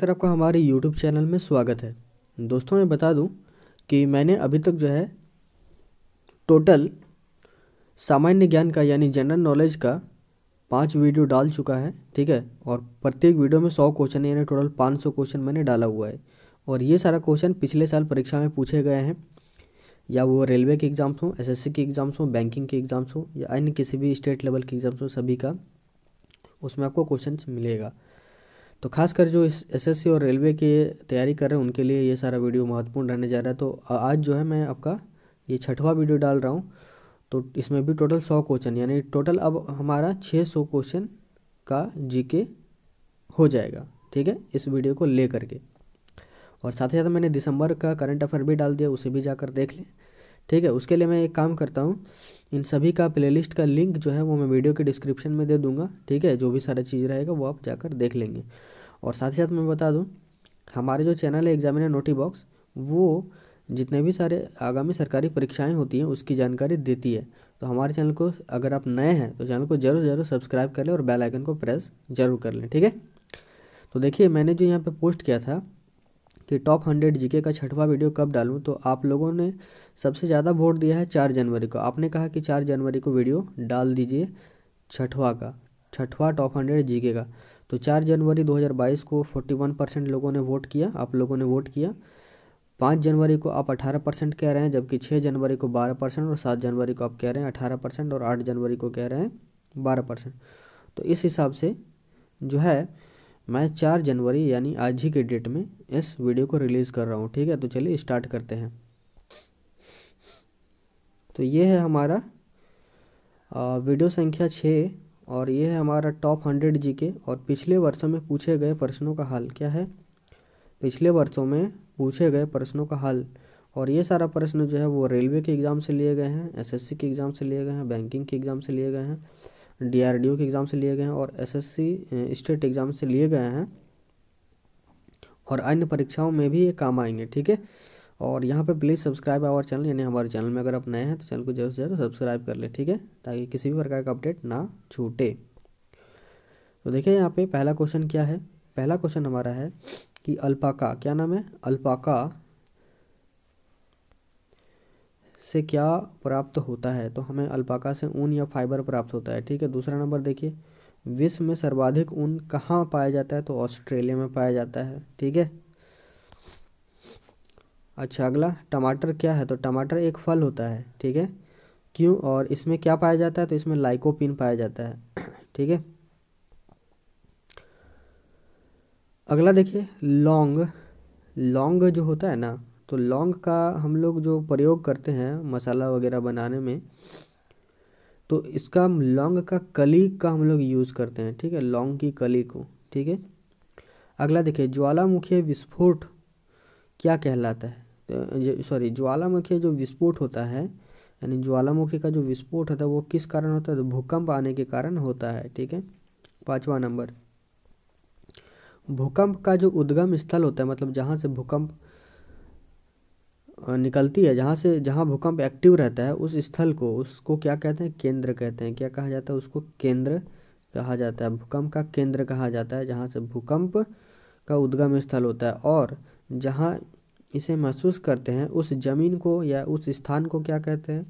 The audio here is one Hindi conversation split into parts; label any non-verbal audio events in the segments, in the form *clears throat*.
सर आपका हमारे YouTube चैनल में स्वागत है दोस्तों मैं बता दूं कि मैंने अभी तक जो है टोटल सामान्य ज्ञान का यानी जनरल नॉलेज का पांच वीडियो डाल चुका है ठीक है और प्रत्येक वीडियो में सौ क्वेश्चन यानी टोटल पाँच सौ क्वेश्चन मैंने डाला हुआ है और ये सारा क्वेश्चन पिछले साल परीक्षा में पूछे गए हैं या वो रेलवे के एग्ज़ाम्स हों सी के एग्ज़ाम्स हों बैंकिंग के एग्ज़ाम्स हों या अन्य किसी भी स्टेट लेवल के एग्ज़ाम्स हों सभी का उसमें आपको क्वेश्चन मिलेगा तो खासकर जो इस एस और रेलवे की तैयारी कर रहे हैं उनके लिए ये सारा वीडियो महत्वपूर्ण रहने जा रहा है तो आज जो है मैं आपका ये छठवा वीडियो डाल रहा हूँ तो इसमें भी टोटल सौ क्वेश्चन यानी टोटल अब हमारा छः सौ क्वेश्चन का जीके हो जाएगा ठीक है इस वीडियो को ले करके और साथ ही साथ मैंने दिसंबर का करंट अफेयर भी डाल दिया उसे भी जाकर देख लें ठीक है उसके लिए मैं एक काम करता हूँ इन सभी का प्लेलिस्ट का लिंक जो है वो मैं वीडियो के डिस्क्रिप्शन में दे दूँगा ठीक है जो भी सारा चीज़ रहेगा वो आप जाकर देख लेंगे और साथ ही साथ मैं बता दूँ हमारे जो चैनल है एग्जामिनर नोटी बॉक्स वो जितने भी सारे आगामी सरकारी परीक्षाएं होती हैं उसकी जानकारी देती है तो हमारे चैनल को अगर आप नए हैं तो चैनल को जरूर जरूर सब्सक्राइब कर लें और बेल आइकन को प्रेस जरूर कर लें ठीक है तो देखिए मैंने जो यहाँ पे पोस्ट किया था कि टॉप हंड्रेड जीके का छठवां वीडियो कब डालूँ तो आप लोगों ने सबसे ज़्यादा वोट दिया है चार जनवरी को आपने कहा कि चार जनवरी को वीडियो डाल दीजिए छठवा का छठवा टॉप हंड्रेड जीके का तो चार जनवरी 2022 को 41 परसेंट लोगों ने वोट किया आप लोगों ने वोट किया पाँच जनवरी को आप अठारह परसेंट कह रहे हैं जबकि छः जनवरी को बारह परसेंट और सात जनवरी को आप कह रहे हैं अठारह परसेंट और आठ जनवरी को कह रहे हैं बारह परसेंट तो इस हिसाब से जो है मैं चार जनवरी यानी आज ही के डेट में इस वीडियो को रिलीज़ कर रहा हूँ ठीक है तो चलिए स्टार्ट करते हैं तो ये है हमारा आ, वीडियो संख्या छः और ये है हमारा टॉप हंड्रेड जी के और पिछले वर्षों में पूछे गए प्रश्नों का हाल क्या है पिछले वर्षों में पूछे गए प्रश्नों का हाल और ये सारा प्रश्न जो है वो रेलवे के एग्ज़ाम से लिए गए हैं एसएससी के एग्ज़ाम से लिए गए हैं बैंकिंग के एग्ज़ाम से लिए गए हैं डीआरडीओ के एग्ज़ाम से लिए गए हैं और एसएससी स्टेट एग्ज़ाम से लिए गए हैं और अन्य परीक्षाओं में भी ये काम आएंगे ठीक है और यहाँ पे प्लीज़ सब्सक्राइब आवर चैनल यानी हमारे चैनल में अगर आप नए हैं तो चैनल को जरूर से जरूर सब्सक्राइब कर लें ठीक है ताकि किसी भी प्रकार का अपडेट ना छूटे तो देखिए यहाँ पे पहला क्वेश्चन क्या है पहला क्वेश्चन हमारा है कि अल्पाका क्या नाम है अल्पाका से क्या प्राप्त होता है तो हमें अल्पाका से ऊन या फाइबर प्राप्त होता है ठीक है दूसरा नंबर देखिए विश्व में सर्वाधिक ऊन कहाँ पाया जाता है तो ऑस्ट्रेलिया में पाया जाता है ठीक है अच्छा अगला टमाटर क्या है तो टमाटर एक फल होता है ठीक है क्यों और इसमें क्या पाया जाता है तो इसमें लाइकोपिन पाया जाता है *clears throat* ठीक है अगला देखिए लौंग लौंग जो होता है ना तो लौंग का हम लोग जो प्रयोग करते हैं मसाला वगैरह बनाने में तो इसका लौंग का कली का हम लोग यूज़ करते हैं ठीक है लौंग की कली को ठीक है अगला देखिए ज्वालामुखी विस्फोट क्या कहलाता है तो, सॉरी ज्वालामुखी जो विस्फोट होता है यानी ज्वालामुखी का जो विस्फोट होता है वो किस कारण होता है तो भूकंप आने के कारण होता है ठीक है पाँचवा नंबर भूकंप का जो उद्गम स्थल होता है मतलब जहाँ से भूकंप निकलती है जहाँ से जहाँ भूकंप एक्टिव रहता है उस स्थल को उसको क्या कहते हैं केंद्र कहते हैं क्या कहा जाता है उसको केंद्र कहा जाता है भूकंप का केंद्र कहा जाता है जहाँ से भूकंप का उद्गम स्थल होता है और जहाँ इसे महसूस करते हैं उस जमीन को या उस स्थान को क्या कहते हैं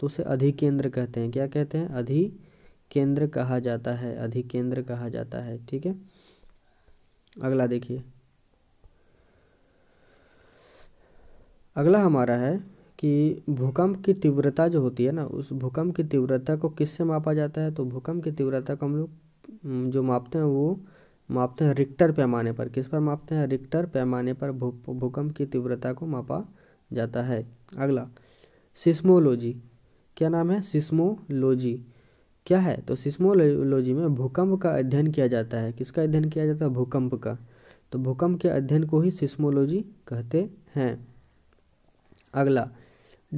तो उसे अधिकेंद्र कहते हैं क्या कहते हैं अधिकेंद्र कहा जाता है अधिकेंद्र कहा जाता है ठीक है अगला देखिए अगला हमारा है कि भूकंप की तीव्रता जो होती है ना उस भूकंप की तीव्रता को किससे मापा जाता है तो भूकंप की तीव्रता को हम लोग जो मापते हैं वो मापते हैं रिक्टर पैमाने पर किस पर मापते हैं रिक्टर पैमाने पर भूकंप की तीव्रता को मापा जाता है अगला सिस्मोलॉजी क्या नाम है सिस्मोलॉजी क्या है तो सिस्मोलॉजी में भूकंप का अध्ययन किया जाता है किसका अध्ययन किया जाता है भूकंप का तो भूकंप के अध्ययन को ही सिस्मोलॉजी कहते हैं अगला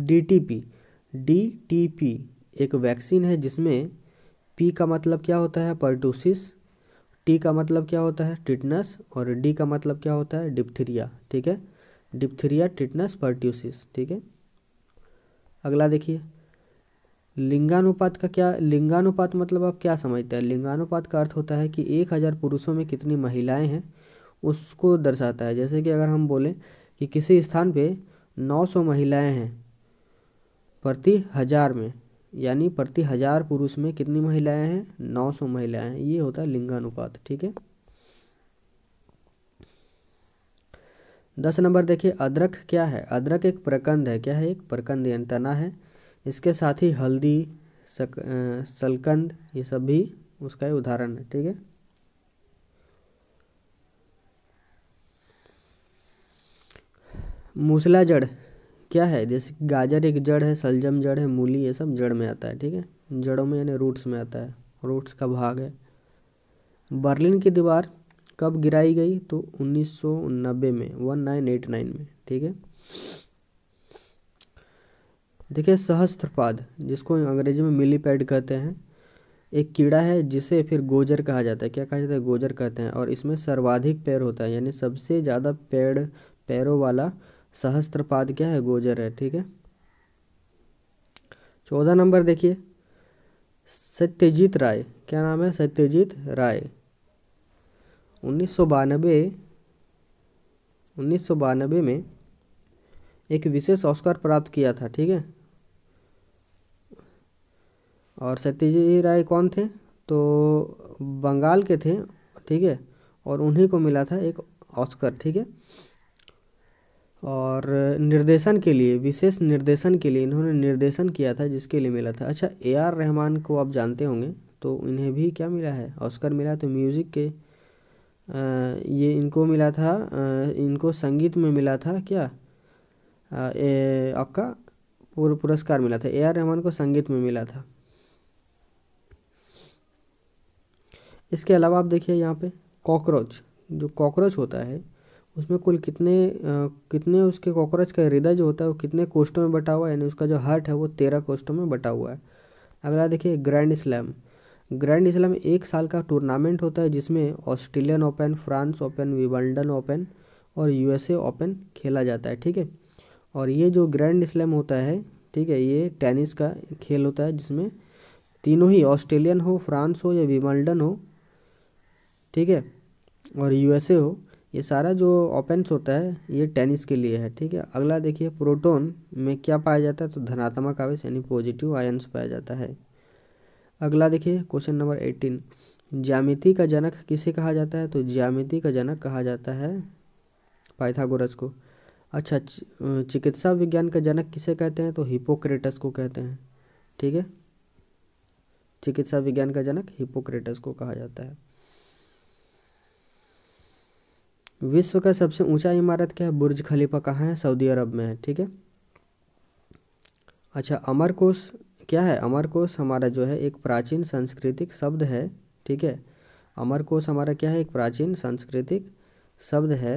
डीटीपी डीटीपी एक वैक्सीन है जिसमें पी का मतलब क्या होता है पर्टोसिस टी का मतलब क्या होता है टिटनस और डी का मतलब क्या होता है डिप्थीरिया ठीक है डिप्थीरिया टिटनस पर्ट्यूसिस ठीक है अगला देखिए लिंगानुपात का क्या लिंगानुपात मतलब आप क्या समझते हैं लिंगानुपात का अर्थ होता है कि एक हज़ार पुरुषों में कितनी महिलाएं हैं उसको दर्शाता है जैसे कि अगर हम बोलें कि किसी स्थान पे 900 महिलाएं हैं प्रति हज़ार में यानी प्रति हज़ार पुरुष में कितनी महिलाएं हैं 900 महिलाएं हैं ये होता है लिंगानुपात ठीक है दस नंबर देखिए अदरक क्या है अदरक एक प्रकंद है क्या है एक प्रकंद यंतना है इसके साथ ही हल्दी सक, सलकंद ये सब भी उसका उदाहरण है ठीक है मूसला जड़ क्या है जैसे गाजर एक जड़ है सलजम जड़ है मूली ये सब जड़ में आता है ठीक है जड़ों में यानी रूट्स में आता है रूट्स का भाग है बर्लिन की दीवार कब गिराई गई तो उन्नीस में नाइन में ठीक है देखिए सहस्त्रपाद जिसको अंग्रेजी में मिली पैड कहते हैं एक कीड़ा है जिसे फिर गोजर कहा जाता है क्या कहा जाता है गोजर कहते हैं और इसमें सर्वाधिक पैर होता है यानी सबसे ज़्यादा पेड़ पैरों वाला सहस्त्रपाद क्या है गोजर है ठीक है चौदह नंबर देखिए सत्यजीत राय क्या नाम है सत्यजीत राय उन्नीस सौ बानबे उन्नीस सौ बानबे में एक विशेष औस्कार प्राप्त किया था ठीक है और सत्यजीत राय कौन थे तो बंगाल के थे ठीक है और उन्हीं को मिला था एक ऑस्कर ठीक है और निर्देशन के लिए विशेष निर्देशन के लिए इन्होंने निर्देशन किया था जिसके लिए मिला था अच्छा ए आर रहमान को आप जानते होंगे तो इन्हें भी क्या मिला है ऑस्कर मिला तो म्यूज़िक के आ, ये इनको मिला था आ, इनको संगीत में मिला था क्या आ, ए, आपका पूर्व पुरस्कार मिला था ए आर रहमान को संगीत में मिला था इसके अलावा आप देखिए यहाँ पे कॉकरोच जो कॉकरोच होता है उसमें कुल कितने कितने उसके कॉकरोच का हृदय जो होता है वो कितने कोष्ठों में बटा हुआ है यानी उसका जो हार्ट है वो तेरह कोष्ठों में बटा हुआ है अगला देखिए ग्रैंड स्लैम ग्रैंड स्लैम एक साल का टूर्नामेंट होता है जिसमें Australian Open France Open Wimbledon Open और यूएसए ओपन खेला जाता है ठीक है और ये जो ग्रैंड स्लैम होता है ठीक है ये टेनिस का खेल होता है जिसमें तीनों ही ऑस्ट्रेलियन हो फ्रांस हो या विमल्डन हो ठीक है और यूएसए हो ये सारा जो ओपेंस होता है ये टेनिस के लिए है ठीक है अगला देखिए प्रोटोन में क्या पाया जाता है तो धनात्मक आवेश यानी पॉजिटिव आयंस पाया जाता है अगला देखिए क्वेश्चन नंबर एटीन ज्यामिति का जनक किसे कहा जाता है तो ज्यामिति का जनक कहा जाता है पाइथागोरस को अच्छा चिकित्सा विज्ञान का जनक किसे कहते हैं तो हिपोक्रेटस को कहते हैं ठीक है चिकित्सा विज्ञान का जनक हिपोक्रेटस को कहा जाता है विश्व का सबसे ऊंचा इमारत क्या है बुर्ज खलीफा कहाँ है सऊदी अरब में है ठीक है अच्छा अमरकोश क्या है अमरकोश हमारा जो है एक प्राचीन सांस्कृतिक शब्द है ठीक है अमरकोश हमारा क्या है एक प्राचीन सांस्कृतिक शब्द है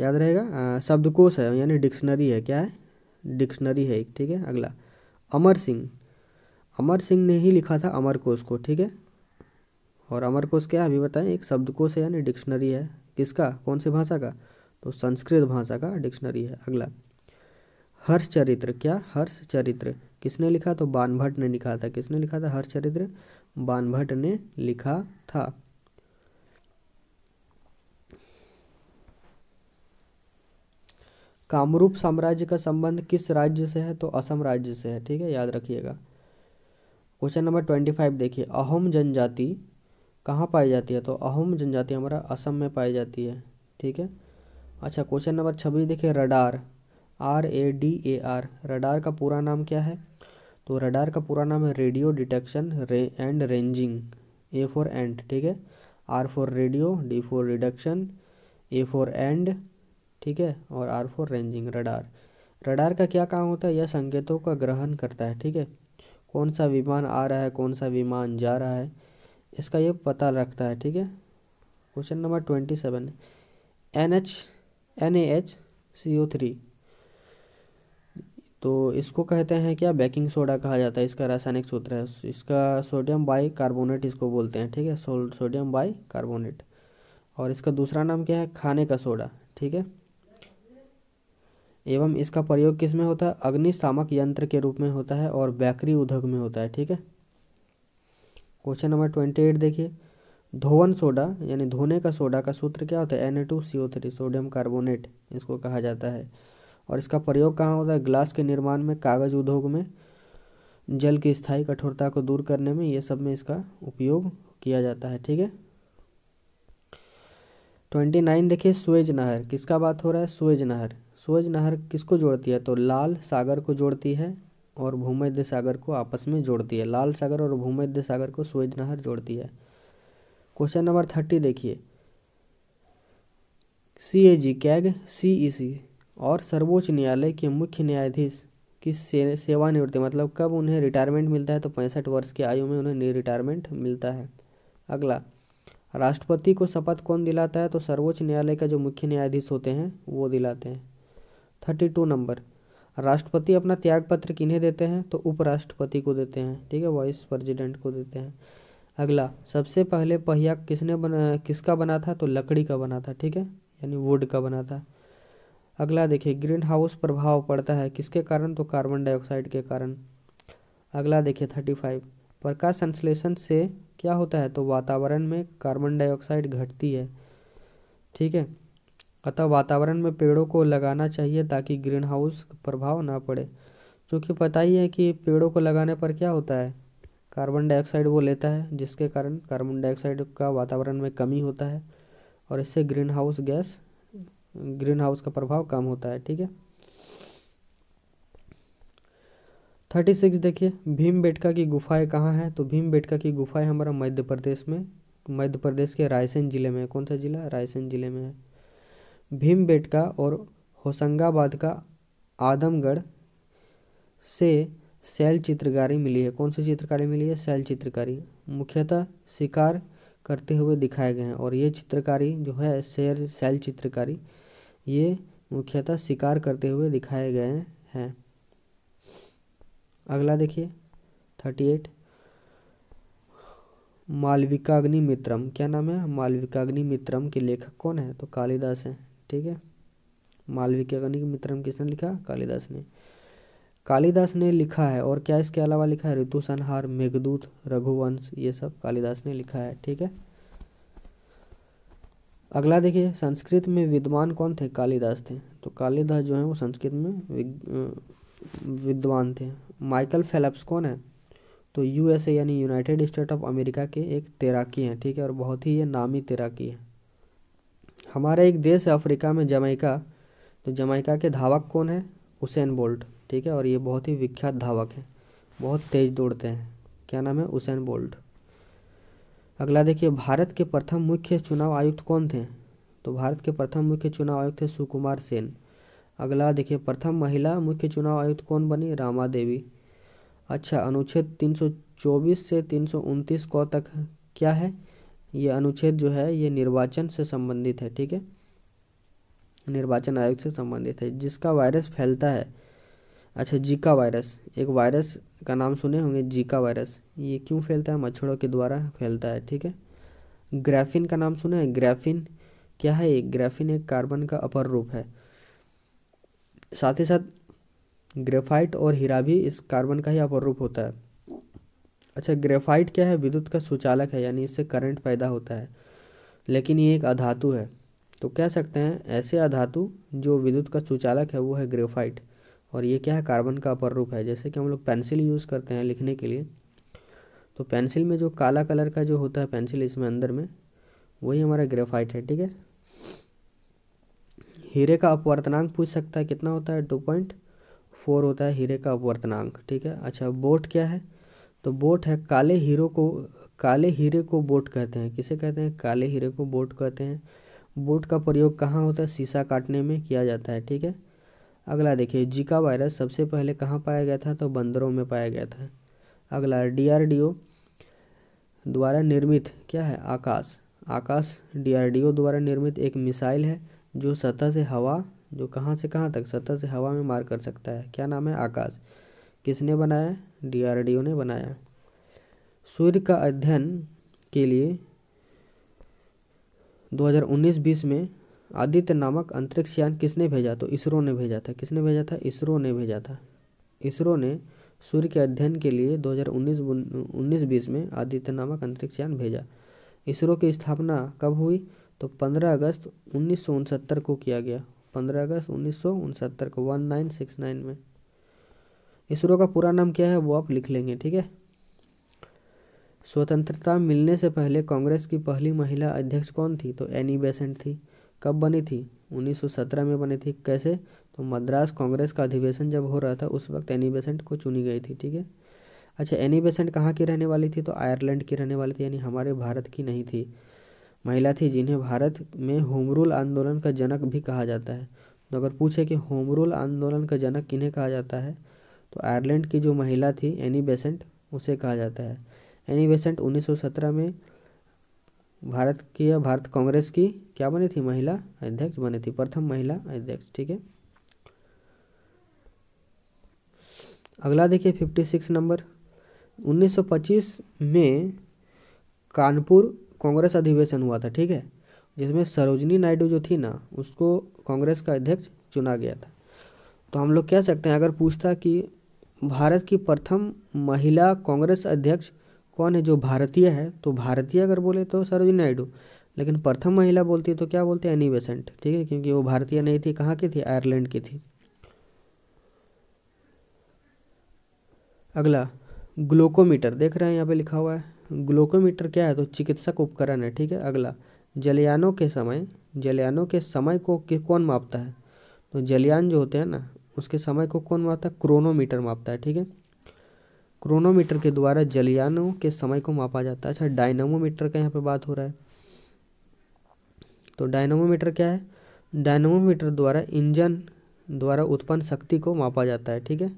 याद रहेगा शब्दकोश है यानी डिक्शनरी है क्या है डिक्शनरी है एक ठीक है अगला अमर सिंह अमर सिंह ने ही लिखा था अमरकोश को ठीक है और अमरकोश क्या है अभी बताएं एक शब्दकोश है यानी डिक्शनरी है किसका कौन सी भाषा का तो संस्कृत भाषा का डिक्शनरी है अगला हर्ष चरित्र क्या हर्ष चरित्र किसने लिखा तो बानभट्ट ने लिखा था किसने लिखा था हर्ष चरित्र बानभट्ट ने लिखा था कामरूप साम्राज्य का संबंध किस राज्य से है तो असम राज्य से है ठीक है याद रखिएगा क्वेश्चन नंबर ट्वेंटी फाइव देखिए अहोम जनजाति कहाँ पाई जाती है तो अहम जनजाति हमारा असम में पाई जाती है ठीक है अच्छा क्वेश्चन नंबर छब्बीस देखिए radar R A D A R radar का पूरा नाम क्या है तो रडार का पूरा नाम है radio detection ray and ranging A for and ठीक है R for radio D for reduction A for and ठीक है और R for ranging radar radar का क्या काम होता है यह संकेतों का ग्रहण करता है ठीक है कौन सा विमान आ रहा है कौन सा विमान जा रहा है इसका ये पता रखता है ठीक है question number twenty seven N H N A H C O three तो इसको कहते हैं क्या बेकिंग सोडा कहा जाता है इसका रासायनिक सूत्र है इसका सोडियम बाई कार्बोनेट इसको बोलते हैं ठीक है सोडियम बाई कार्बोनेट और इसका दूसरा नाम क्या है खाने का सोडा ठीक है एवं इसका प्रयोग किस में होता है अग्निशामक यंत्र के रूप में होता है और बैकरी उद्योग में होता है ठीक है क्वेश्चन नंबर ट्वेंटी एट देखिए धोवन सोडा यानी धोने का सोडा का सूत्र क्या होता है N A two C O three sodium carbonate इसको कहा जाता है और इसका प्रयोग कहाँ होता है ग्लास के निर्माण में कागज उद्योग में जल की स्थायी कठोरता को दूर करने में ये सब में इसका उपयोग किया जाता है ठीक है ट्वेंटी नाइन देखिए स्वेज नहर किसका बात हो रहा है स्वेज नहर स्वेज नहर किसको जोड़ती है तो लाल सागर को जोड़ती है और भूमध्य सागर को आपस में जोड़ती है लाल सागर और भूमध्य सागर को सुएज नहर जोड़ती है क्वेश्चन नंबर थर्टी देखिए सी ए जी कैग सी ई सी और सर्वोच्च न्यायालय के मुख्य न्यायाधीश की से, सेवानिवृत्ति मतलब कब उन्हें रिटायरमेंट मिलता है तो पैंसठ वर्ष की आयु में उन्हें रिटायरमेंट मिलता है अगला राष्ट्रपति को शपथ कौन दिलाता है तो सर्वोच्च न्यायालय का जो मुख्य न्यायाधीश होते हैं वो दिलाते हैं थर्टी टू नंबर राष्ट्रपति अपना त्यागपत्र किन्हें देते हैं तो उपराष्ट्रपति को देते हैं ठीक है वाइस प्रेसिडेंट को देते हैं अगला सबसे पहले पहिया किसने बना किसका बना था तो लकड़ी का बना था ठीक है यानी वुड का बना था अगला देखिए ग्रीन हाउस प्रभाव पड़ता है किसके कारण तो कार्बन डाइऑक्साइड के कारण अगला देखिए थर्टी फाइव प्रकाश संश्लेषण से क्या होता है तो वातावरण में कार्बन डाइऑक्साइड घटती है ठीक है अतः वातावरण में पेड़ों को लगाना चाहिए ताकि ग्रीन हाउस प्रभाव ना पड़े क्योंकि पता ही है कि पेड़ों को लगाने पर क्या होता है कार्बन डाइऑक्साइड वो लेता है जिसके कारण कार्बन डाइऑक्साइड का वातावरण में कमी होता है और इससे greenhouse gas greenhouse का प्रभाव कम होता है ठीक है थर्टी सिक्स देखिए भीम बेटका की गुफाएं कहाँ हैं तो भीम बेटका की गुफाएं हमारा मध्य प्रदेश में मध्य प्रदेश के रायसेन ज़िले में कौन सा ज़िला रायसेन ज़िले में है भीमबेटका और होशंगाबाद का आदमगढ़ से शैल चित्रकारी मिली है कौन सी चित्रकारी मिली है शैल चित्रकारी मुख्यतः शिकार करते हुए दिखाए गए हैं और ये चित्रकारी जो है शेर शैल चित्रकारी ये मुख्यतः शिकार करते हुए दिखाए गए हैं अगला देखिए थर्टी एट मालविकाग्नि मित्रम क्या नाम है मालविकाग्नि मित्रम के लेखक कौन है तो कालिदास हैं ठीक है मालवी क्या करने की मित्रम किसने लिखा कालिदास ने कालिदास ने लिखा है और क्या इसके अलावा लिखा है ऋतु संहार मेघदूत रघुवंश ये सब कालिदास ने लिखा है ठीक है अगला देखिए संस्कृत में विद्वान कौन थे कालिदास थे तो कालिदास जो है वो संस्कृत में विद्वान थे माइकल फेलप्स कौन है तो यूएसए यानी यूनाइटेड स्टेट ऑफ अमेरिका के एक तैराकी हैं ठीक है और बहुत ही ये नामी तैराकी है हमारा एक देश है अफ्रीका में जमैका तो जमैका के धावक कौन है उसैन बोल्ट ठीक है और ये बहुत ही विख्यात धावक हैं बहुत तेज़ दौड़ते हैं क्या नाम है उसैन बोल्ट अगला देखिए भारत के प्रथम मुख्य चुनाव आयुक्त कौन थे तो भारत के प्रथम मुख्य चुनाव आयुक्त थे सुकुमार सेन अगला देखिए प्रथम महिला मुख्य चुनाव आयुक्त कौन बनी रामा देवी अच्छा अनुच्छेद 324 से तीन सौ तक क्या है ये अनुच्छेद जो है ये निर्वाचन से संबंधित है ठीक है निर्वाचन आयोग से संबंधित है जिसका वायरस फैलता है अच्छा जीका वायरस एक वायरस का नाम सुने होंगे जीका वायरस ये क्यों फैलता है मच्छरों के द्वारा फैलता है ठीक है ग्रेफिन का नाम सुना है ग्राफिन क्या है ये ग्रेफिन एक कार्बन का अपर रूप है साथ ही साथ ग्रेफाइट और हीरा भी इस कार्बन का ही अपर रूप होता है अच्छा ग्रेफाइट क्या है विद्युत का सुचालक है यानी इससे करंट पैदा होता है लेकिन ये एक अधातु है तो कह सकते हैं ऐसे अधातु जो विद्युत का सुचालक है वो है ग्रेफाइट और ये क्या है कार्बन का अपर रूप है जैसे कि हम लोग पेंसिल यूज़ करते हैं लिखने के लिए तो पेंसिल में जो काला कलर का जो होता है पेंसिल इसमें अंदर में वही हमारा ग्रेफाइट है ठीक है हीरे का अपवर्तनांक पूछ सकता है कितना होता है टू पॉइंट फोर होता है हीरे का अपवर्तनांक ठीक है अच्छा बोट क्या है तो बोट है काले हीरो को काले हीरे को बोट कहते हैं किसे कहते हैं काले हीरे को बोट कहते हैं बोट का प्रयोग कहाँ होता है शीशा काटने में किया जाता है ठीक है अगला देखिए जीका वायरस सबसे पहले कहाँ पाया गया था तो बंदरों में पाया गया था अगला डीआरडीओ द्वारा निर्मित क्या है आकाश आकाश डीआरडीओ द्वारा निर्मित एक मिसाइल है जो सतह से हवा जो कहाँ से कहाँ तक सतह से हवा में मार कर सकता है क्या नाम है आकाश किसने बनाया डीआरडीओ ने बनाया सूर्य का अध्ययन के लिए 2019-20 में आदित्य नामक अंतरिक्ष यान किसने भेजा तो इसरो ने भेजा था किसने भेजा था इसरो ने भेजा था इसरो ने सूर्य के अध्ययन के लिए 2019 20 में आदित्य नामक अंतरिक्ष यान भेजा इसरो की स्थापना कब हुई तो 15 अगस्त उन्नीस को किया गया 15 अगस्त उन्नीस को वन नाइन सिक्स नाइन में इसरो का पूरा नाम क्या है वो आप लिख लेंगे ठीक है स्वतंत्रता मिलने से पहले कांग्रेस की पहली महिला अध्यक्ष कौन थी तो एनी बेसेंट थी कब बनी थी 1917 में बनी थी कैसे तो मद्रास कांग्रेस का अधिवेशन जब हो रहा था उस वक्त एनी बेसेंट को चुनी गई थी ठीक है अच्छा एनी बेसेंट कहाँ की रहने वाली थी तो आयरलैंड की रहने वाली थी यानी हमारे भारत की नहीं थी महिला थी जिन्हें भारत में होम रूल आंदोलन का जनक भी कहा जाता है तो अगर पूछे कि होम रूल आंदोलन का जनक किन्हें कहा जाता है तो आयरलैंड की जो महिला थी एनी बेसेंट उसे कहा जाता है एनी बेसेंट 1917 में भारत की या भारत कांग्रेस की क्या बनी थी महिला अध्यक्ष बनी थी प्रथम महिला अध्यक्ष ठीक है अगला देखिए 56 नंबर 1925 में कानपुर कांग्रेस अधिवेशन हुआ था ठीक है जिसमें सरोजनी नायडू जो थी ना उसको कांग्रेस का अध्यक्ष चुना गया था तो हम लोग कह सकते हैं अगर पूछता कि भारत की प्रथम महिला कांग्रेस अध्यक्ष कौन है जो भारतीय है तो भारतीय अगर बोले तो सरोजिनी नायडू लेकिन प्रथम महिला बोलती है तो क्या बोलते हैं एनी बेसेंट ठीक है क्योंकि वो भारतीय नहीं थी कहाँ की थी आयरलैंड की थी अगला ग्लोकोमीटर देख रहे हैं यहाँ पे लिखा हुआ है ग्लोकोमीटर क्या है तो चिकित्सक उपकरण है ठीक है अगला जलयानों के समय जलयानों के समय को कौन मापता है तो जलयान जो होते हैं ना उसके समय को कौन मापता है क्रोनोमीटर मापता है ठीक है क्रोनोमीटर के द्वारा जलयानों के समय को मापा जाता है अच्छा डायनोमोमीटर का यहाँ पे बात हो रहा है तो डायनोमोमीटर क्या है डायनोमोमीटर द्वारा इंजन द्वारा उत्पन्न शक्ति को मापा जाता है ठीक है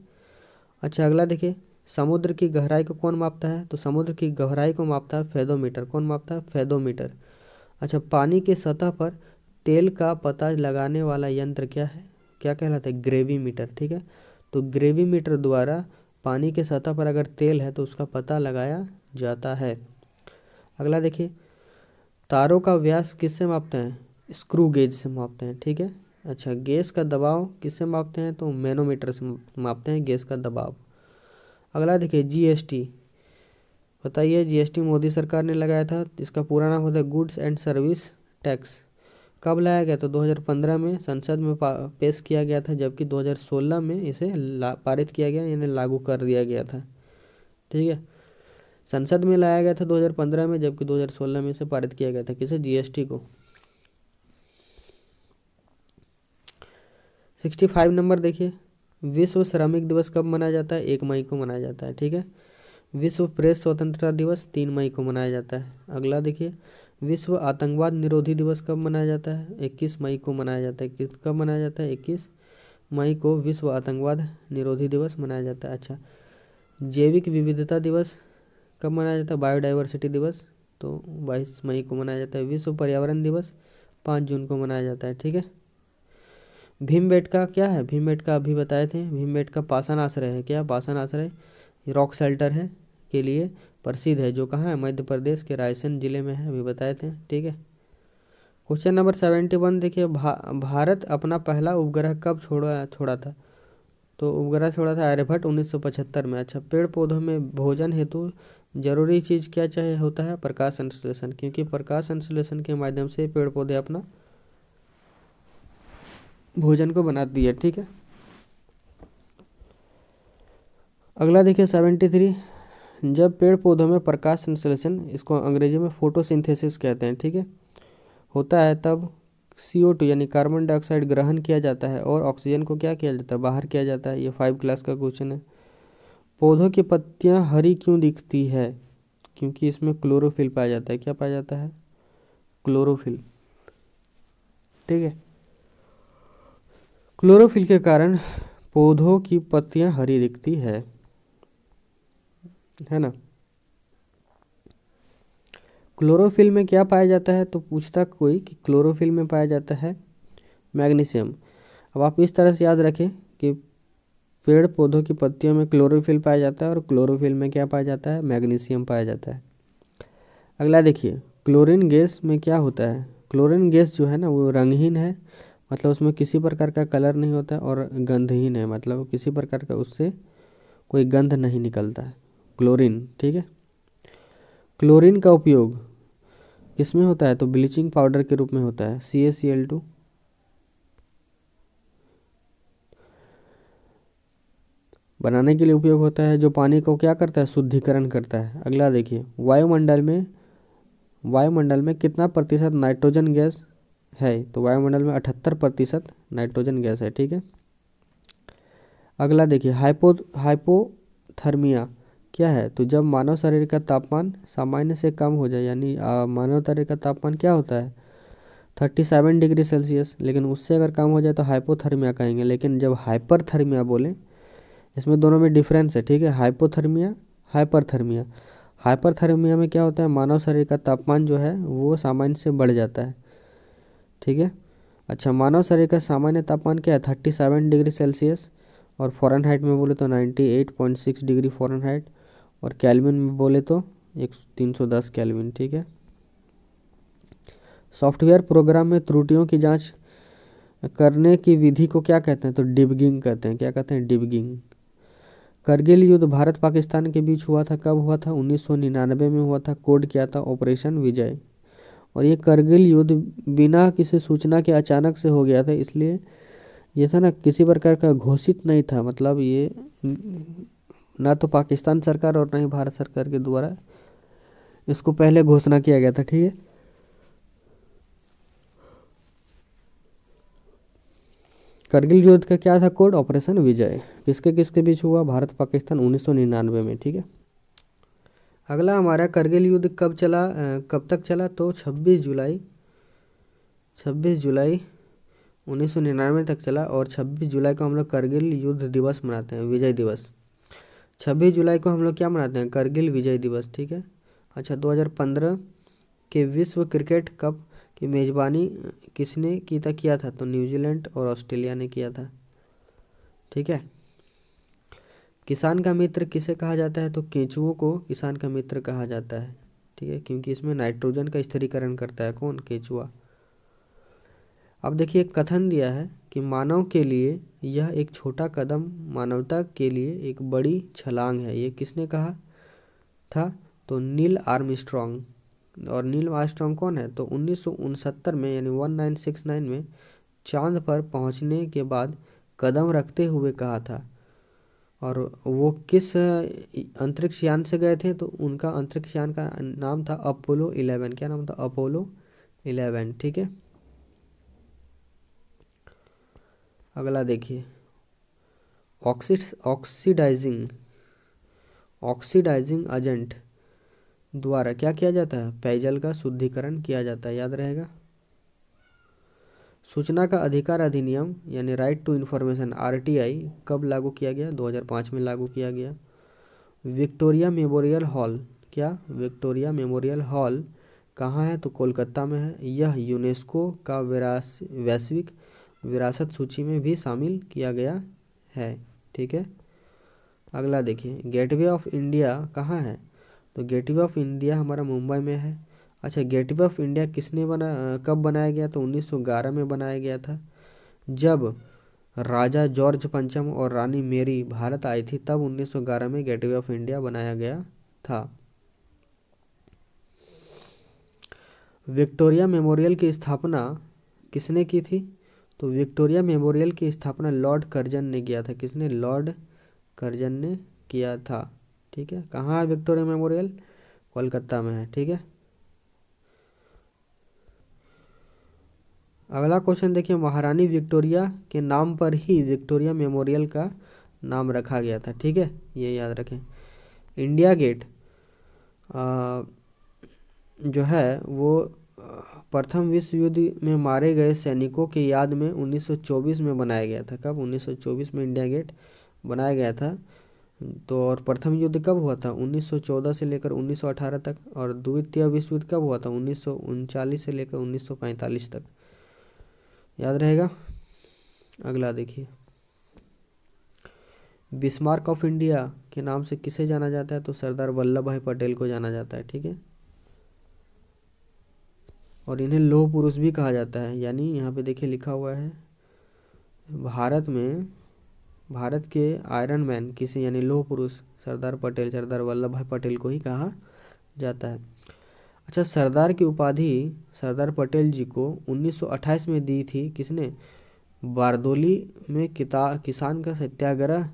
अच्छा अगला देखिए समुद्र की गहराई को कौन मापता है तो समुद्र की गहराई को मापता है फेदोमीटर कौन मापता है फेदोमीटर अच्छा पानी के सतह पर तेल का पता लगाने वाला यंत्र क्या है क्या कहलाता है ग्रेवी मीटर ठीक है तो ग्रेवी मीटर द्वारा पानी के सतह पर अगर तेल है तो उसका पता लगाया जाता है अगला देखिए तारों का व्यास किससे मापते हैं स्क्रू गेज से मापते हैं ठीक है अच्छा गैस का दबाव किससे मापते हैं तो मैनोमीटर से मापते हैं गैस का दबाव अगला देखिए जीएसटी बताइए जीएसटी मोदी सरकार ने लगाया था इसका पूरा नाम होता है गुड्स एंड सर्विस टैक्स कब लाया गया तो 2015 में संसद में पेश किया गया था जबकि 2016 में इसे पारित किया गया यानी लागू कर दिया गया था ठीक है संसद में लाया गया था 2015 में जबकि 2016 में इसे पारित किया गया था किसे जीएसटी को 65 नंबर देखिए विश्व श्रमिक दिवस कब मनाया जाता है एक मई को मनाया जाता है ठीक है विश्व प्रेस स्वतंत्रता दिवस तीन मई को मनाया जाता है अगला देखिए विश्व आतंकवाद निरोधी दिवस कब मनाया जाता है 21 मई को मनाया जाता है कब मनाया जाता है 21 मई को विश्व आतंकवाद निरोधी दिवस मनाया जाता है अच्छा जैविक विविधता दिवस कब मनाया जाता है बायोडाइवर्सिटी दिवस तो 22 मई को मनाया जाता है विश्व पर्यावरण दिवस 5 जून को मनाया जाता है ठीक है का क्या है का अभी बताए थे का पाषाण आश्रय है क्या पाषाण आश्रय रॉक शेल्टर है के लिए प्रसिद्ध है जो कहाँ है मध्य प्रदेश के रायसेन जिले में है अभी बताए थे ठीक है क्वेश्चन नंबर सेवेंटी वन देखिए भा, भारत अपना पहला उपग्रह कब छोड़ा छोड़ा था तो उपग्रह छोड़ा था आर्यभट्ट उन्नीस सौ पचहत्तर में अच्छा पेड़ पौधों में भोजन हेतु जरूरी चीज़ क्या चाहिए होता है प्रकाश संश्लेषण क्योंकि प्रकाश संश्लेषण के माध्यम से पेड़ पौधे अपना भोजन को बना दिए ठीक है अगला देखिए सेवेंटी थ्री जब पेड़ पौधों में प्रकाश संश्लेषण इसको अंग्रेजी में फोटोसिंथेसिस कहते हैं ठीक है होता है तब सी ओ टू यानी कार्बन डाइऑक्साइड ग्रहण किया जाता है और ऑक्सीजन को क्या किया जाता है बाहर किया जाता है ये फाइव क्लास का क्वेश्चन है पौधों की पत्तियाँ हरी क्यों दिखती है क्योंकि इसमें क्लोरोफिल पाया जाता है क्या पाया जाता है क्लोरोफिल ठीक है क्लोरोफिल के कारण पौधों की पत्तियां हरी दिखती है है ना क्लोरोफिल में क्या पाया जाता है तो पूछता कोई कि क्लोरोफिल में पाया जाता है मैग्नीशियम अब आप इस तरह से याद रखें कि पेड़ पौधों की पत्तियों में क्लोरोफिल पाया जाता है और क्लोरोफिल में क्या पाया जाता है मैग्नीशियम पाया जाता है अगला देखिए क्लोरीन गैस में क्या होता है क्लोरीन गैस जो है ना वो रंगहीन है मतलब उसमें किसी प्रकार का कलर नहीं होता और गंधहीन है मतलब किसी प्रकार का उससे कोई गंध नहीं निकलता है क्लोरीन ठीक है क्लोरीन का उपयोग किस में होता है तो ब्लीचिंग पाउडर के रूप में होता है C S C L two बनाने के लिए उपयोग होता है जो पानी को क्या करता है शुद्धिकरण करता है अगला देखिए वायुमंडल में वायुमंडल में कितना प्रतिशत नाइट्रोजन गैस है तो वायुमंडल में अठहत्तर प्रतिशत नाइट्रोजन गैस है ठीक है अगला देखिए हाइपो हाइपोथर्मिया क्या है तो जब मानव शरीर का तापमान सामान्य से कम हो जाए यानी मानव शरीर का तापमान क्या होता है थर्टी सेवन डिग्री सेल्सियस लेकिन उससे अगर कम हो जाए तो हाइपोथर्मिया कहेंगे लेकिन जब हाइपरथर्मिया बोलें इसमें दोनों में डिफरेंस है ठीक है हाइपोथर्मिया हाइपरथर्मिया हाइपरथर्मिया में क्या होता है मानव शरीर का तापमान जो है वो सामान्य से बढ़ जाता है ठीक है अच्छा मानव शरीर का सामान्य तापमान क्या है थर्टी सेवन डिग्री सेल्सियस और फॉरन हाइट में बोले तो ninety eight point six degree Fahrenheit और कैलविन में बोले तो एक तीन सौ दस कैलविन ठीक है सॉफ्टवेयर प्रोग्राम में त्रुटियों की जांच करने की विधि को क्या कहते हैं तो डिबगिंग कहते हैं क्या कहते हैं डिबगिंग करगिल युद्ध भारत पाकिस्तान के बीच हुआ था कब हुआ था 1999 में हुआ था कोड किया था ऑपरेशन विजय और ये करगिल युद्ध बिना किसी सूचना के अचानक से हो गया था इसलिए ये था ना किसी प्रकार का घोषित नहीं था मतलब ये ना तो पाकिस्तान सरकार और ना ही भारत सरकार के द्वारा इसको पहले घोषणा किया गया था ठीक है करगिल युद्ध का क्या था कोड ऑपरेशन विजय किसके किसके बीच हुआ भारत पाकिस्तान 1999 में ठीक है अगला हमारा करगिल युद्ध कब चला कब तक चला तो 26 जुलाई 26 जुलाई 1999 तक चला और 26 जुलाई को हम लोग करगिल युद्ध दिवस मनाते हैं विजय दिवस छब्बीस जुलाई को हम लोग क्या मनाते हैं करगिल विजय दिवस ठीक है अच्छा 2015 के विश्व क्रिकेट कप की मेज़बानी किसने की था किया था तो न्यूजीलैंड और ऑस्ट्रेलिया ने किया था ठीक है किसान का मित्र किसे कहा जाता है तो केंचुओं को किसान का मित्र कहा जाता है ठीक है क्योंकि इसमें नाइट्रोजन का स्थिरीकरण करता है कौन केचुआ अब देखिए कथन दिया है कि मानव के लिए यह एक छोटा कदम मानवता के लिए एक बड़ी छलांग है ये किसने कहा था तो नील आर्म और नील आर्म कौन है तो उन्नीस में यानी 1969 में चांद पर पहुंचने के बाद कदम रखते हुए कहा था और वो किस अंतरिक्ष यान से गए थे तो उनका अंतरिक्ष यान का नाम था अपोलो 11 क्या नाम था अपोलो 11 ठीक है अगला देखिए ऑक्सीड ऑक्सीडाइजिंग ऑक्सीडाइजिंग एजेंट द्वारा क्या किया जाता है पेयजल का शुद्धिकरण किया जाता है याद रहेगा सूचना का अधिकार अधिनियम यानी राइट टू इन्फॉर्मेशन आर कब लागू किया गया 2005 में लागू किया गया विक्टोरिया मेमोरियल हॉल क्या विक्टोरिया मेमोरियल हॉल कहाँ है तो कोलकाता में है यह यूनेस्को का वैश्विक विरासत सूची में भी शामिल किया गया है ठीक है अगला देखिए गेटवे ऑफ इंडिया कहाँ है तो गेटवे ऑफ इंडिया हमारा मुंबई में है अच्छा गेटवे ऑफ इंडिया किसने बना कब बनाया गया तो 1911 में बनाया गया था जब राजा जॉर्ज पंचम और रानी मेरी भारत आई थी तब 1911 में गेटवे ऑफ इंडिया बनाया गया था विक्टोरिया मेमोरियल की स्थापना किसने की थी तो विक्टोरिया मेमोरियल की स्थापना लॉर्ड कर्जन ने किया था किसने लॉर्ड कर्जन ने किया था ठीक है कहाँ है विक्टोरिया मेमोरियल कोलकाता में है ठीक है अगला क्वेश्चन देखिए महारानी विक्टोरिया के नाम पर ही विक्टोरिया मेमोरियल का नाम रखा गया था ठीक है ये याद रखें इंडिया गेट आ, जो है वो प्रथम विश्व युद्ध में मारे गए सैनिकों की याद में 1924 में बनाया गया था कब 1924 में इंडिया गेट बनाया गया था तो और प्रथम युद्ध कब हुआ था 1914 से लेकर 1918 तक और द्वितीय विश्व युद्ध कब हुआ था उन्नीस से लेकर उन्नीस तक याद रहेगा अगला देखिए बिस्मार्क ऑफ इंडिया के नाम से किसे जाना जाता है तो सरदार वल्लभ भाई पटेल को जाना जाता है ठीक है और इन्हें लोह पुरुष भी कहा जाता है यानी यहाँ पे देखिए लिखा हुआ है भारत में भारत के आयरन मैन किसी यानी लौह पुरुष सरदार पटेल सरदार वल्लभ भाई पटेल को ही कहा जाता है अच्छा सरदार की उपाधि सरदार पटेल जी को 1928 में दी थी किसने बारदोली में किता किसान का सत्याग्रह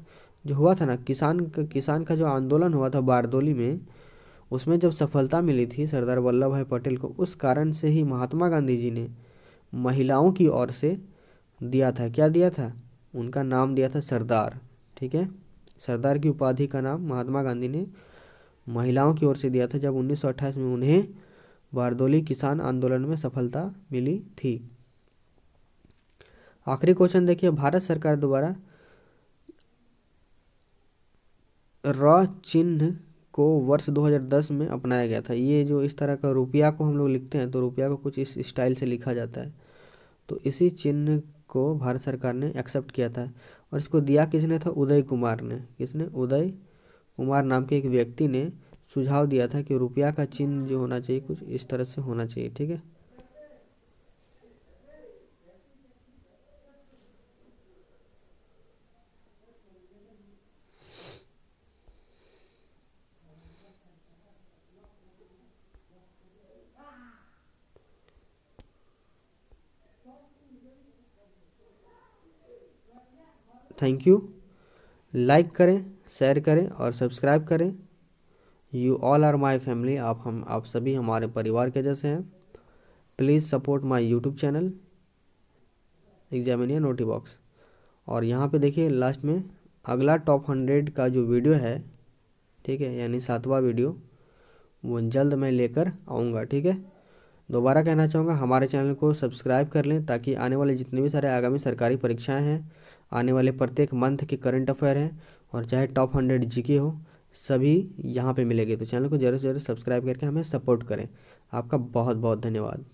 जो हुआ था ना किसान का किसान का जो आंदोलन हुआ था बारदोली में उसमें जब सफलता मिली थी सरदार वल्लभ भाई पटेल को उस कारण से ही महात्मा गांधी जी ने महिलाओं की ओर से दिया था क्या दिया था उनका नाम दिया था सरदार ठीक है सरदार की उपाधि का नाम महात्मा गांधी ने महिलाओं की ओर से दिया था जब उन्नीस में उन्हें बारदोली किसान आंदोलन में सफलता मिली थी आखिरी क्वेश्चन देखिए भारत सरकार द्वारा र चिन्ह को वर्ष 2010 में अपनाया गया था ये जो इस तरह का रुपया को हम लोग लिखते हैं तो रुपया को कुछ इस स्टाइल से लिखा जाता है तो इसी चिन्ह को भारत सरकार ने एक्सेप्ट किया था और इसको दिया किसने था उदय कुमार ने किसने उदय कुमार नाम के एक व्यक्ति ने सुझाव दिया था कि रुपया का चिन्ह जो होना चाहिए कुछ इस तरह से होना चाहिए ठीक है थैंक यू लाइक करें शेयर करें और सब्सक्राइब करें you all are my family आप हम आप सभी हमारे परिवार के जैसे हैं please support my YouTube channel एग्जामिनियर नोटी बॉक्स और यहाँ पे देखिए लास्ट में अगला टॉप हंड्रेड का जो वीडियो है ठीक है यानी सातवां वीडियो वो जल्द मैं लेकर आऊँगा ठीक है दोबारा कहना चाहूँगा हमारे चैनल को सब्सक्राइब कर लें ताकि आने वाले जितने भी सारे आगामी सरकारी परीक्षाएं हैं आने वाले प्रत्येक मंथ के करंट अफेयर हैं और चाहे टॉप हंड्रेड जी के हो सभी यहाँ पे मिलेंगे तो चैनल को जरूर से जरूर सब्सक्राइब करके हमें सपोर्ट करें आपका बहुत बहुत धन्यवाद